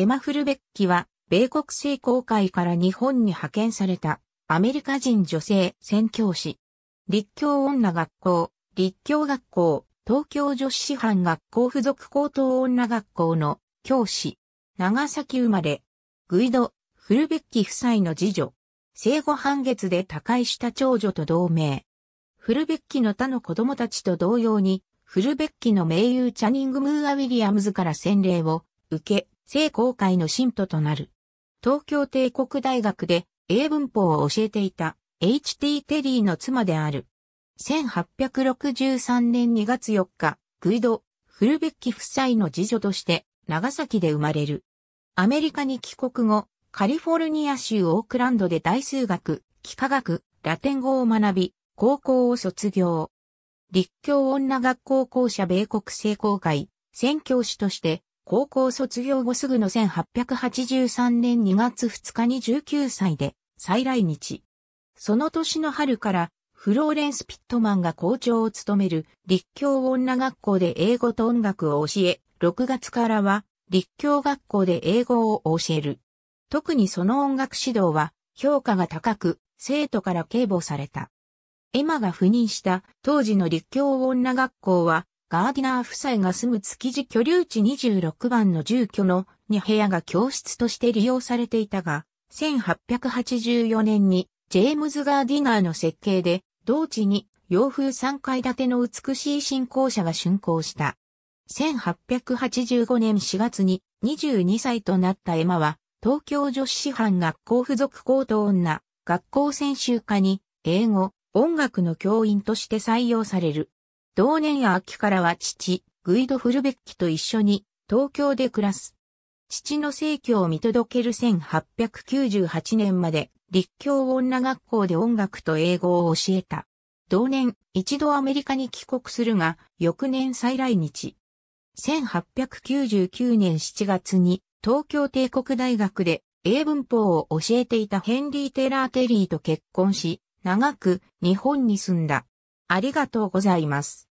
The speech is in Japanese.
エマ・フルベッキは、米国聖公会から日本に派遣された、アメリカ人女性宣教師。立教女学校、立教学校、東京女子師範学校附属高等女学校の教師。長崎生まれ。グイド、フルベッキ夫妻の次女。生後半月で他界した長女と同盟。フルベッキの他の子供たちと同様に、フルベッキの名優チャニング・ムーア・ウィリアムズから洗礼を受け、聖公会の信徒となる。東京帝国大学で英文法を教えていた H.T. テリーの妻である。1863年2月4日、グイド・フルベッキ夫妻の次女として長崎で生まれる。アメリカに帰国後、カリフォルニア州オークランドで大数学、幾何学、ラテン語を学び、高校を卒業。立教女学校校舎米国聖公会、宣教師として高校卒業後すぐの1883年2月2日に19歳で再来日。その年の春からフローレンス・ピットマンが校長を務める立教女学校で英語と音楽を教え、6月からは立教学校で英語を教える。特にその音楽指導は評価が高く、生徒から警護された。エマが赴任した当時の立教女学校はガーディナー夫妻が住む築地居留地26番の住居の2部屋が教室として利用されていたが、1884年にジェームズ・ガーディナーの設計で、同地に洋風3階建ての美しい新校舎が竣工した。1885年4月に22歳となったエマは、東京女子師範学校付属高等女、学校専修科に、英語、音楽の教員として採用される。同年秋からは父、グイド・フルベッキと一緒に東京で暮らす。父の生協を見届ける1898年まで立教女学校で音楽と英語を教えた。同年、一度アメリカに帰国するが、翌年再来日。1899年7月に東京帝国大学で英文法を教えていたヘンリー・テラー・テリーと結婚し、長く日本に住んだ。ありがとうございます。